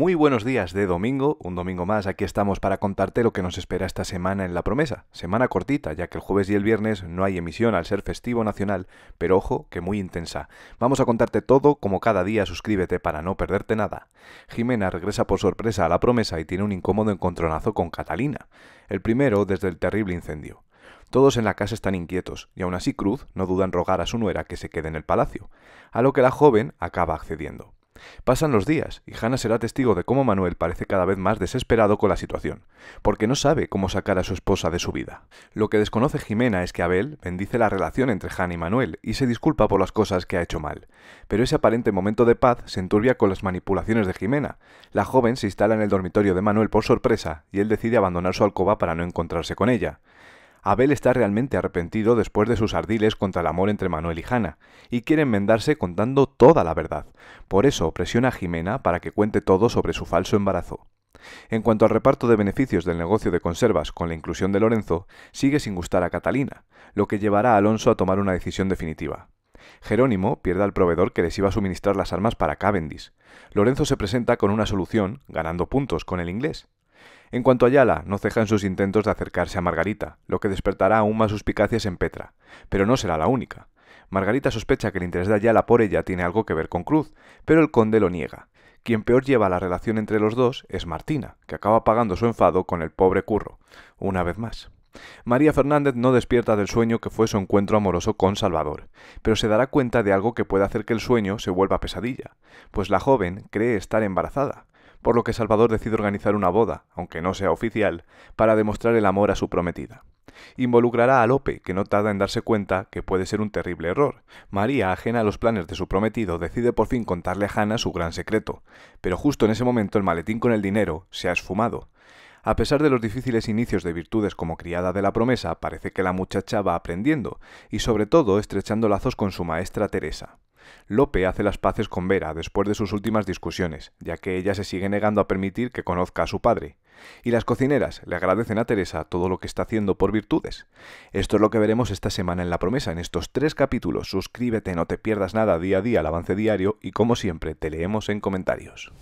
Muy buenos días de domingo, un domingo más, aquí estamos para contarte lo que nos espera esta semana en La Promesa. Semana cortita, ya que el jueves y el viernes no hay emisión al ser festivo nacional, pero ojo que muy intensa. Vamos a contarte todo como cada día, suscríbete para no perderte nada. Jimena regresa por sorpresa a La Promesa y tiene un incómodo encontronazo con Catalina, el primero desde el terrible incendio. Todos en la casa están inquietos, y aún así Cruz no duda en rogar a su nuera que se quede en el palacio, a lo que la joven acaba accediendo. Pasan los días y Hannah será testigo de cómo Manuel parece cada vez más desesperado con la situación, porque no sabe cómo sacar a su esposa de su vida. Lo que desconoce Jimena es que Abel bendice la relación entre Hanna y Manuel y se disculpa por las cosas que ha hecho mal, pero ese aparente momento de paz se enturbia con las manipulaciones de Jimena. La joven se instala en el dormitorio de Manuel por sorpresa y él decide abandonar su alcoba para no encontrarse con ella. Abel está realmente arrepentido después de sus ardiles contra el amor entre Manuel y Hanna, y quiere enmendarse contando toda la verdad. Por eso presiona a Jimena para que cuente todo sobre su falso embarazo. En cuanto al reparto de beneficios del negocio de conservas con la inclusión de Lorenzo, sigue sin gustar a Catalina, lo que llevará a Alonso a tomar una decisión definitiva. Jerónimo pierde al proveedor que les iba a suministrar las armas para Cavendish. Lorenzo se presenta con una solución, ganando puntos con el inglés. En cuanto a Ayala, no ceja en sus intentos de acercarse a Margarita, lo que despertará aún más suspicacias en Petra, pero no será la única. Margarita sospecha que el interés de Ayala por ella tiene algo que ver con Cruz, pero el conde lo niega. Quien peor lleva la relación entre los dos es Martina, que acaba pagando su enfado con el pobre Curro, una vez más. María Fernández no despierta del sueño que fue su encuentro amoroso con Salvador, pero se dará cuenta de algo que puede hacer que el sueño se vuelva pesadilla, pues la joven cree estar embarazada, por lo que Salvador decide organizar una boda, aunque no sea oficial, para demostrar el amor a su prometida. Involucrará a Lope, que no tarda en darse cuenta que puede ser un terrible error. María, ajena a los planes de su prometido, decide por fin contarle a Hannah su gran secreto, pero justo en ese momento el maletín con el dinero se ha esfumado. A pesar de los difíciles inicios de virtudes como criada de la promesa, parece que la muchacha va aprendiendo, y sobre todo estrechando lazos con su maestra Teresa. Lope hace las paces con Vera después de sus últimas discusiones, ya que ella se sigue negando a permitir que conozca a su padre. Y las cocineras le agradecen a Teresa todo lo que está haciendo por virtudes. Esto es lo que veremos esta semana en La Promesa, en estos tres capítulos. Suscríbete, no te pierdas nada día a día al avance diario y como siempre te leemos en comentarios.